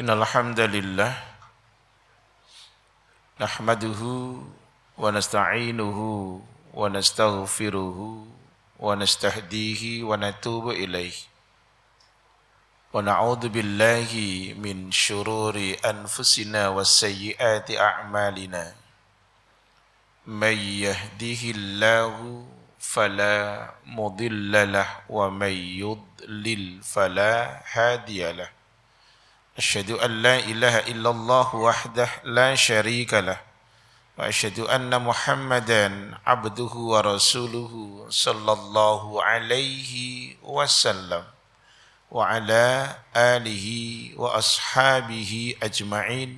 إن الحمد لله نحمده ونستعينه ونستغفره ونستهديه ونتوب إليه ونعوذ بالله من شرور أنفسنا وسيئات أعمالنا من يهده الله فلا مضل له ومن يضلل فلا هادي له أشهد أن لا إله إلا الله وحده لا شريك له وأشهد أن محمدا عبده ورسوله صلى الله عليه وسلم وعلى آله وأصحابه أجمعين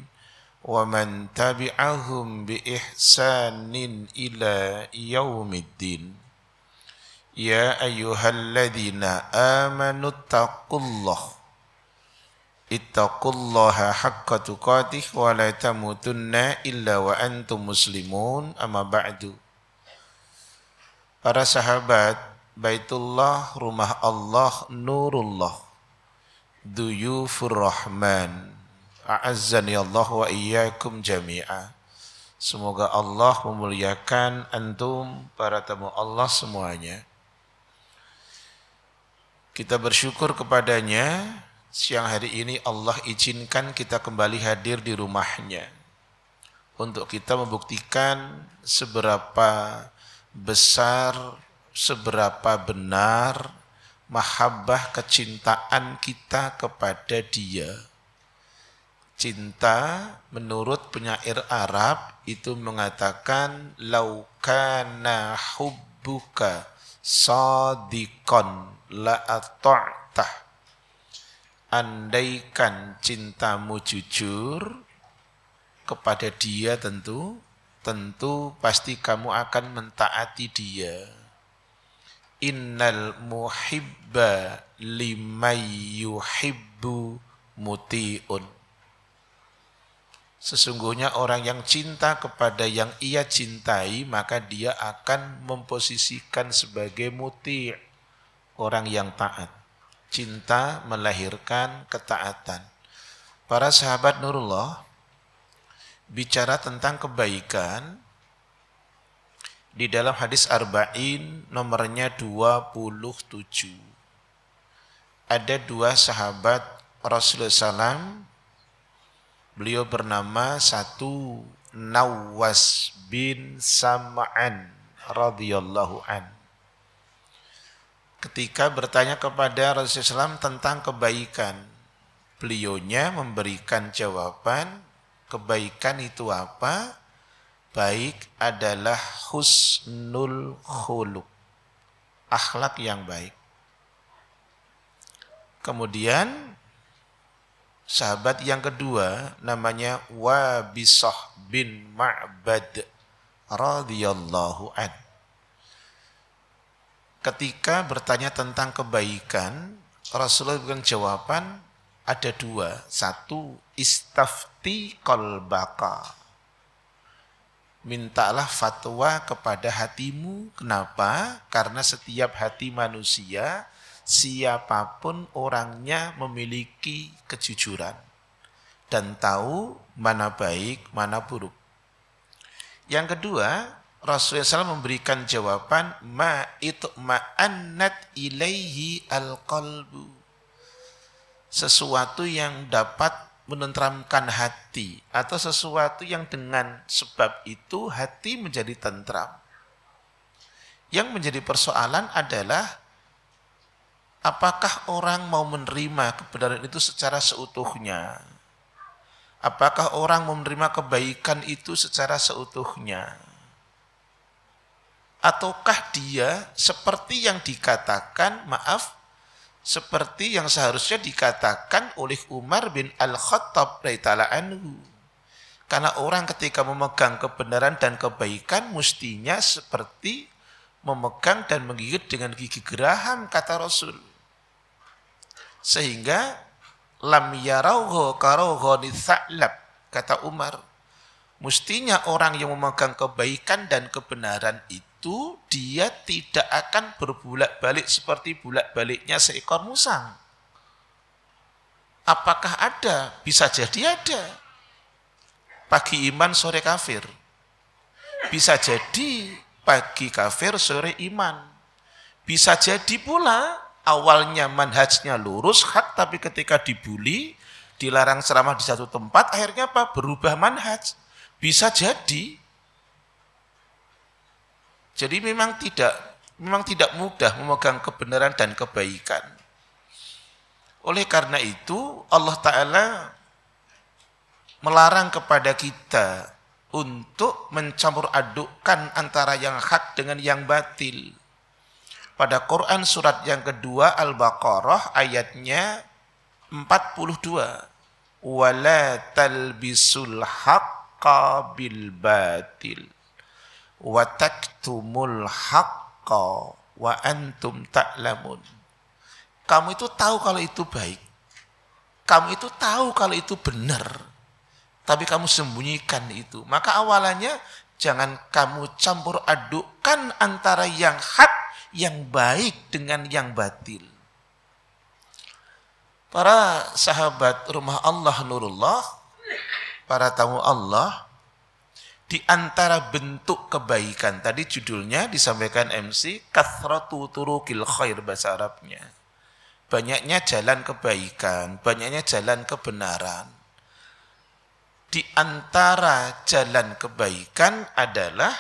ومن تبعهم بإحسان إلى يوم الدين يا أيها الذين آمنوا اتقوا الله ittaqullaha haqqa tuqatih wa la tamutunna illa wa antum muslimun amma ba'du Para sahabat Baitullah rumah Allah nurullah duyufur rahman a'azzani Allah wa iyyakum jami'a Semoga Allah memuliakan antum para tamu Allah semuanya Kita bersyukur kepadanya siang hari ini Allah izinkan kita kembali hadir di rumahnya untuk kita membuktikan seberapa besar, seberapa benar mahabbah kecintaan kita kepada dia. Cinta menurut penyair Arab itu mengatakan laukana hubbuka sadikon la andaikan cintamu jujur kepada dia tentu, tentu pasti kamu akan mentaati dia. Innal muhibba limay yuhibbu muti'un. Sesungguhnya orang yang cinta kepada yang ia cintai, maka dia akan memposisikan sebagai muti' orang yang taat cinta melahirkan ketaatan. Para sahabat Nurullah bicara tentang kebaikan di dalam hadis Arba'in nomornya 27. Ada dua sahabat Rasulullah SAW, beliau bernama satu Nawas bin Sam'an radhiyallahu an ketika bertanya kepada Rasulullah SAW tentang kebaikan. Beliaunya memberikan jawaban, kebaikan itu apa? Baik adalah husnul khuluk, akhlak yang baik. Kemudian sahabat yang kedua namanya Wabisah bin Ma'bad radhiyallahu anhu ketika bertanya tentang kebaikan, Rasulullah berikan jawaban ada dua. Satu, istafti kolbaka. Mintalah fatwa kepada hatimu. Kenapa? Karena setiap hati manusia, siapapun orangnya memiliki kejujuran. Dan tahu mana baik, mana buruk. Yang kedua, Rasulullah SAW memberikan jawaban ma itu ma anat ilaihi al-qalbu sesuatu yang dapat menentramkan hati atau sesuatu yang dengan sebab itu hati menjadi tentram. Yang menjadi persoalan adalah apakah orang mau menerima kebenaran itu secara seutuhnya? Apakah orang mau menerima kebaikan itu secara seutuhnya? ataukah dia seperti yang dikatakan maaf seperti yang seharusnya dikatakan oleh Umar bin Al-Khattab anhu karena orang ketika memegang kebenaran dan kebaikan mestinya seperti memegang dan menggigit dengan gigi geraham kata Rasul sehingga lam yarauho karohu kata Umar Mestinya orang yang memegang kebaikan dan kebenaran itu dia tidak akan berbulak-balik seperti bulak-baliknya seekor musang. Apakah ada? Bisa jadi ada. Pagi iman, sore kafir. Bisa jadi pagi kafir, sore iman. Bisa jadi pula awalnya manhajnya lurus, hak, tapi ketika dibully, dilarang ceramah di satu tempat, akhirnya apa? Berubah manhaj bisa jadi. Jadi memang tidak memang tidak mudah memegang kebenaran dan kebaikan. Oleh karena itu Allah Ta'ala melarang kepada kita untuk mencampur adukkan antara yang hak dengan yang batil. Pada Quran surat yang kedua Al-Baqarah ayatnya 42. Wala talbisul haqq haqqa bil batil wa taktumul haqqa wa antum ta'lamun. Kamu itu tahu kalau itu baik. Kamu itu tahu kalau itu benar. Tapi kamu sembunyikan itu. Maka awalannya jangan kamu campur adukkan antara yang hak, yang baik dengan yang batil. Para sahabat rumah Allah Nurullah para tamu Allah, di antara bentuk kebaikan tadi judulnya disampaikan MC kathratu turukil khair bahasa Arabnya. Banyaknya jalan kebaikan, banyaknya jalan kebenaran. Di antara jalan kebaikan adalah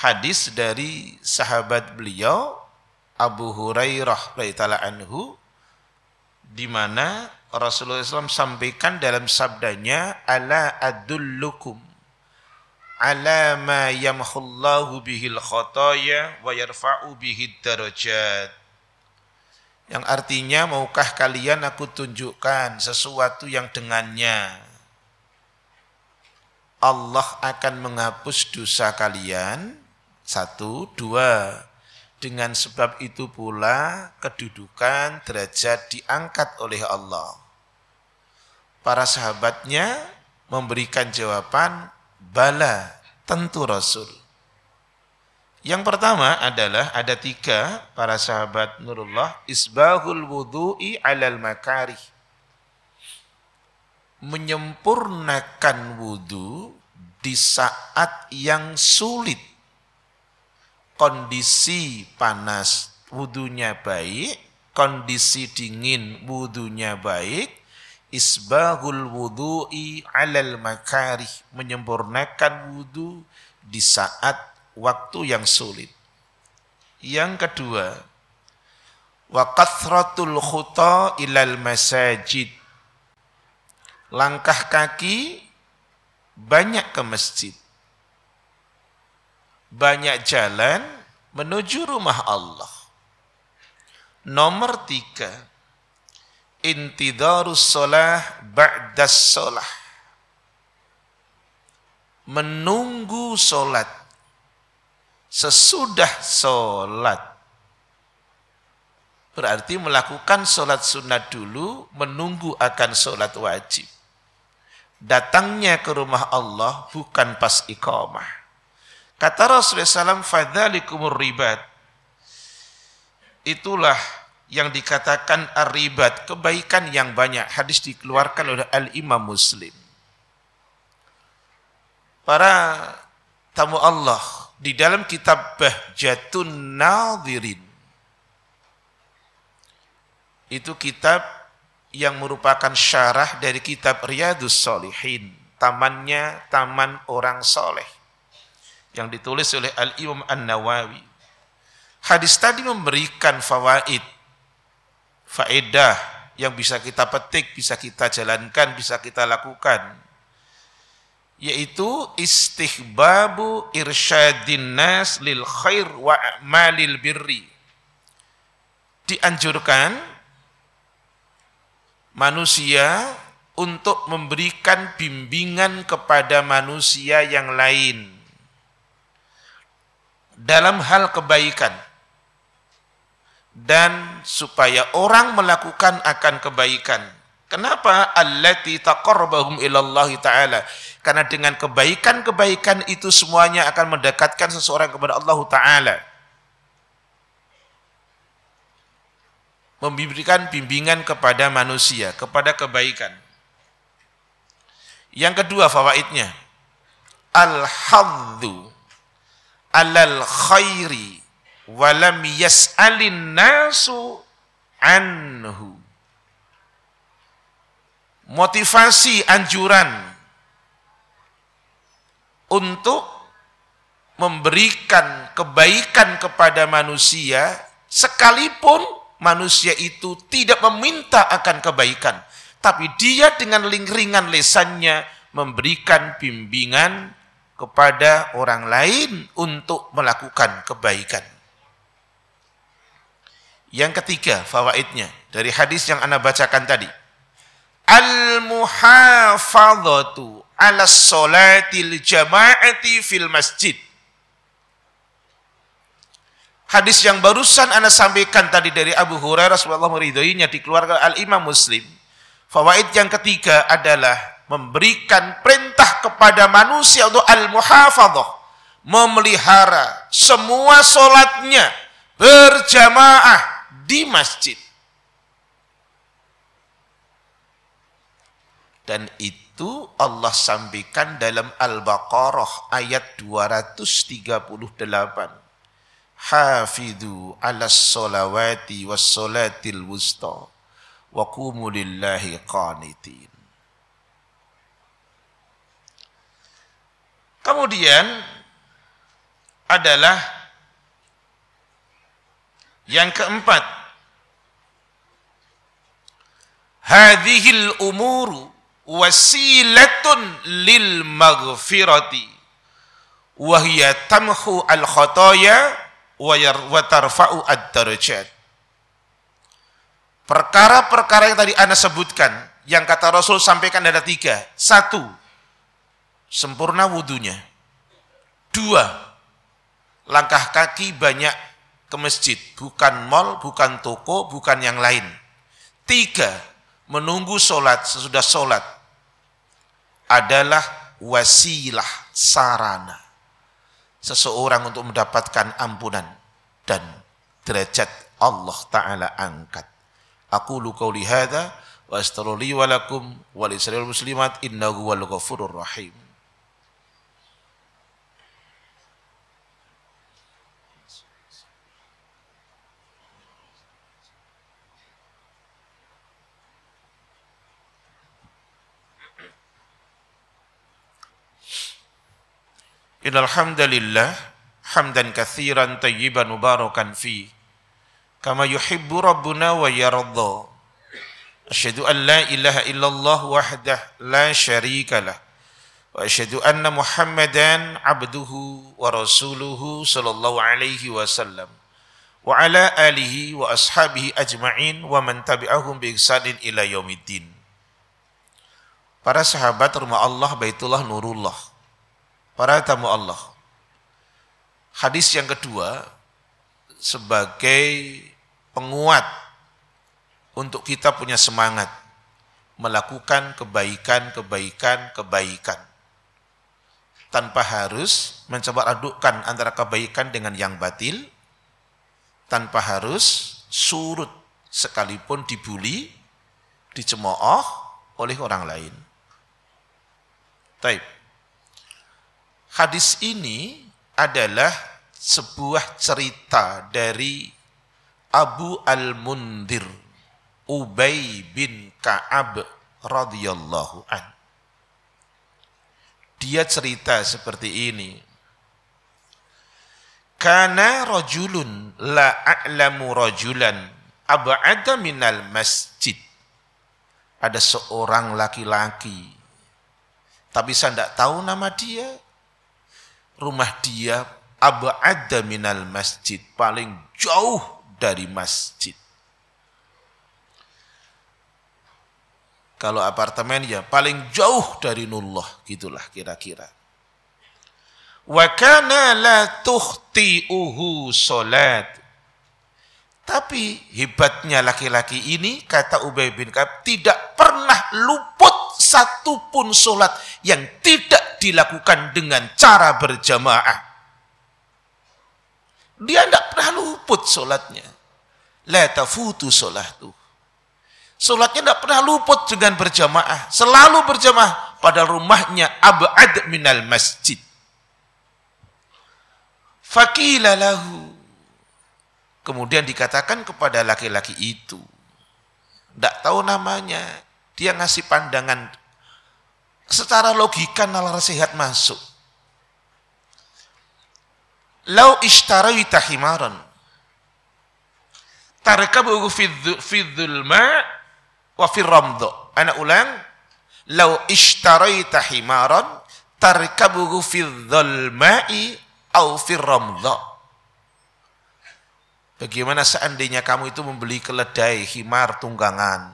hadis dari sahabat beliau Abu Hurairah radhiyallahu anhu di mana Rasulullah SAW sampaikan dalam sabdanya ala adullukum ala ma yamhullahu bihil khotaya wa yarfa'u bihid darajat yang artinya maukah kalian aku tunjukkan sesuatu yang dengannya Allah akan menghapus dosa kalian satu dua dengan sebab itu pula kedudukan derajat diangkat oleh Allah para sahabatnya memberikan jawaban bala tentu Rasul. Yang pertama adalah ada tiga para sahabat Nurullah isbahul wudu'i alal makari menyempurnakan wudhu di saat yang sulit kondisi panas wudhunya baik kondisi dingin wudhunya baik isbahul wudu'i alal makarih menyempurnakan wudu di saat waktu yang sulit yang kedua wa kathratul khuta ilal masajid langkah kaki banyak ke masjid banyak jalan menuju rumah Allah nomor tiga intidharus solah, ba'das solah, Menunggu solat Sesudah solat Berarti melakukan solat sunat dulu, menunggu akan solat wajib. Datangnya ke rumah Allah bukan pas iqamah. Kata Rasulullah SAW, فَذَلِكُمُ ribat. Itulah yang dikatakan arribat kebaikan yang banyak hadis dikeluarkan oleh Al Imam Muslim para tamu Allah di dalam kitab Bahjatun Nadhirin itu kitab yang merupakan syarah dari kitab Riyadus Solihin tamannya taman orang soleh yang ditulis oleh Al-Imam An-Nawawi hadis tadi memberikan fawaid faedah yang bisa kita petik, bisa kita jalankan, bisa kita lakukan yaitu istihbabu irsyadin nas lil khair wa malil birri dianjurkan manusia untuk memberikan bimbingan kepada manusia yang lain dalam hal kebaikan dan supaya orang melakukan akan kebaikan. Kenapa? Allati taqarrabahum ilallahi ta'ala. Karena dengan kebaikan-kebaikan itu semuanya akan mendekatkan seseorang kepada Allah Ta'ala. Memberikan bimbingan kepada manusia, kepada kebaikan. Yang kedua fawaidnya. al hadu alal khairi walam yas'alin nasu anhu. Motivasi anjuran untuk memberikan kebaikan kepada manusia sekalipun manusia itu tidak meminta akan kebaikan tapi dia dengan ringan lesannya memberikan bimbingan kepada orang lain untuk melakukan kebaikan yang ketiga fawaidnya dari hadis yang Anda bacakan tadi. Al-muhafadhatu ala sholatil jama'ati fil masjid. Hadis yang barusan Anda sampaikan tadi dari Abu Hurairah sallallahu ridhoinya dikeluarkan Al-Imam Muslim. Fawaid yang ketiga adalah memberikan perintah kepada manusia untuk al-muhafadhah, memelihara semua solatnya berjamaah di masjid. Dan itu Allah sampaikan dalam Al-Baqarah ayat 238. Hafidhu ala solawati was solatil wusta wa qumu lillahi qanitin. Kemudian adalah yang keempat, hadhil umuru wasilatun lil maghfirati wa hiya tamhu al khataya wa yarfa'u ad darajat. Perkara-perkara yang tadi Anda sebutkan, yang kata Rasul sampaikan ada tiga. Satu, sempurna wudhunya. Dua, langkah kaki banyak ke masjid, bukan mal bukan toko, bukan yang lain. Tiga, menunggu sholat sesudah sholat adalah wasilah sarana seseorang untuk mendapatkan ampunan dan derajat Allah Ta'ala angkat. Aku lukau lihada wa astagfirullahaladzim wa lisril muslimat innahu wal ghafurur rahim. Innal hamdan katsiran tayyiban fi kama yuhibbu rabbuna an la ilaha illallah wahdah la syarikalah wa anna Muhammadan abduhu wa sallallahu alaihi wasallam wa alihi wa ashabihi ajma'in wa tabi'ahum bi ihsanin Para sahabat rumah Allah Baitullah Nurullah para tamu Allah. Hadis yang kedua sebagai penguat untuk kita punya semangat melakukan kebaikan-kebaikan kebaikan tanpa harus mencoba adukkan antara kebaikan dengan yang batil tanpa harus surut sekalipun dibuli dicemooh oleh orang lain. Taib. Hadis ini adalah sebuah cerita dari Abu Al-Mundir Ubay bin Ka'ab radhiyallahu an. Dia cerita seperti ini. Karena rajulun la a'lamu rajulan ab'ada minal masjid. Ada seorang laki-laki. Tapi saya tidak tahu nama dia rumah dia abada minal masjid, paling jauh dari masjid. Kalau apartemen ya paling jauh dari nullah, gitulah kira-kira. Wa kana la tuhti'uhu salat. Tapi hebatnya laki-laki ini, kata Ubay bin Kaab tidak pernah luput pun sholat yang tidak dilakukan dengan cara berjamaah. Dia tidak pernah luput sholatnya. La tafutu sholatu. Sholatnya tidak pernah luput dengan berjamaah. Selalu berjamaah pada rumahnya abad minal masjid. Fakila lahu. Kemudian dikatakan kepada laki-laki itu. Tidak tahu namanya. Dia ngasih pandangan secara logika nalar sehat masuk. Lau ishtaraita himaran tarkabuhu fidzul ma wa ramdo. Ana ulang, lau ishtaraita himaran tarkabuhu fidzul ma'i au ramdo. Bagaimana seandainya kamu itu membeli keledai, himar, tunggangan,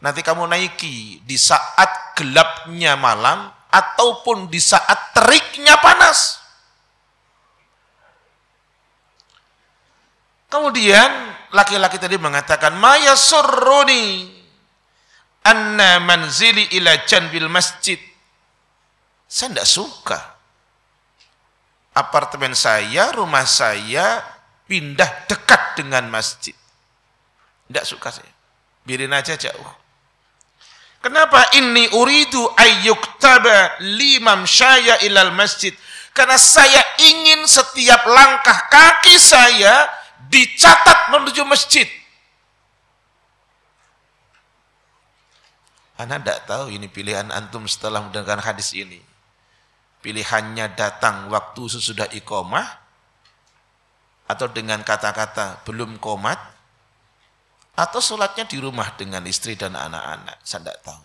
Nanti kamu naiki di saat gelapnya malam ataupun di saat teriknya panas. Kemudian laki-laki tadi mengatakan, Maya surruni anna manzili ila janbil masjid. Saya tidak suka. Apartemen saya, rumah saya pindah dekat dengan masjid. Tidak suka saya. Biarin aja jauh. Kenapa ini uridu taba limam saya ilal masjid? Karena saya ingin setiap langkah kaki saya dicatat menuju masjid. Anda tidak tahu ini pilihan antum setelah mendengar hadis ini. Pilihannya datang waktu sesudah ikomah atau dengan kata-kata belum komat atau sholatnya di rumah dengan istri dan anak-anak. Saya tidak tahu.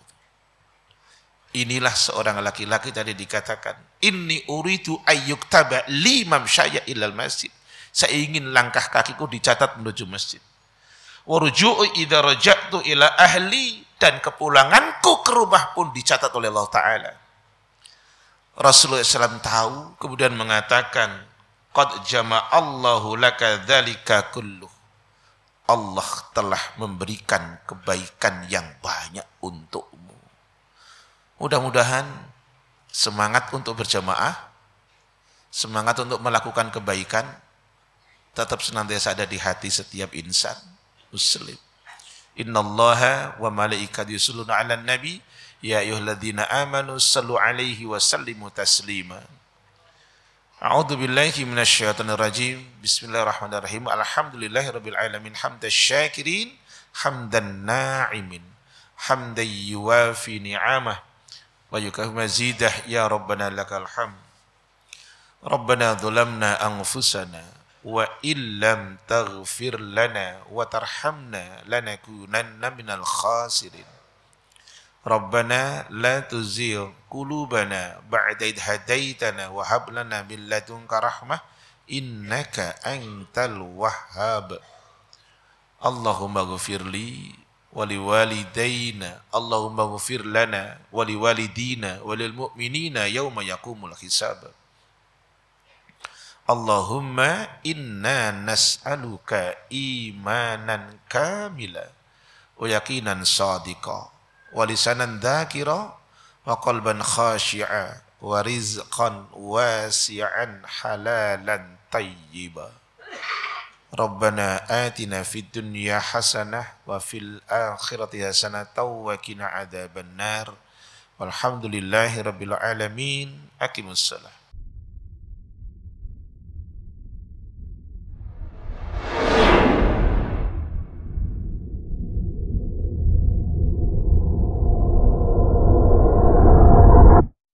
Inilah seorang laki-laki tadi dikatakan, ini uridu ayyuk taba limam syaya ilal masjid. Saya ingin langkah kakiku dicatat menuju masjid. Waruju'u idha raja'tu ila ahli. Dan kepulanganku ke rumah pun dicatat oleh Allah Ta'ala. Rasulullah SAW tahu, kemudian mengatakan, Qad jama'allahu laka dhalika kulluh. Allah telah memberikan kebaikan yang banyak untukmu. Mudah-mudahan semangat untuk berjamaah, semangat untuk melakukan kebaikan, tetap senantiasa ada di hati setiap insan muslim. Inna allaha wa malaikat yusalluna ala nabi, ya ayuhalladzina amanu sallu alaihi wa sallimu taslima. A'udzu billahi minasyaitonir rajim. Bismillahirrahmanirrahim. Alhamdulillahirabbil alamin hamdash syakirin hamdan na'imin. Hamdan yuwafi ni'amah wa yukafi mazidah ya rabbana lakal hamd. Rabbana dzalamna anfusana wa illam taghfir lana wa tarhamna lanakunanna minal khasirin. ربنا لا تزيغ قلوبنا بعد إذ هديتنا وهب لنا من لدنك رحمة إنك أنت الوهاب اللهم اغفر لي ولوالدينا اللهم اغفر لنا ولوالدينا وللمؤمنين يوم يقوم الحساب اللهم إنا نسألك إيمانا كاملا ويقينا صادقا ولسانا ذاكرا وقلبا خاشعا ورزقا واسعا حلالا طيبا ربنا آتنا في الدنيا حسنة وفي الآخرة حسنة وقنا عذاب النار والحمد لله رب العالمين أقم الصلاة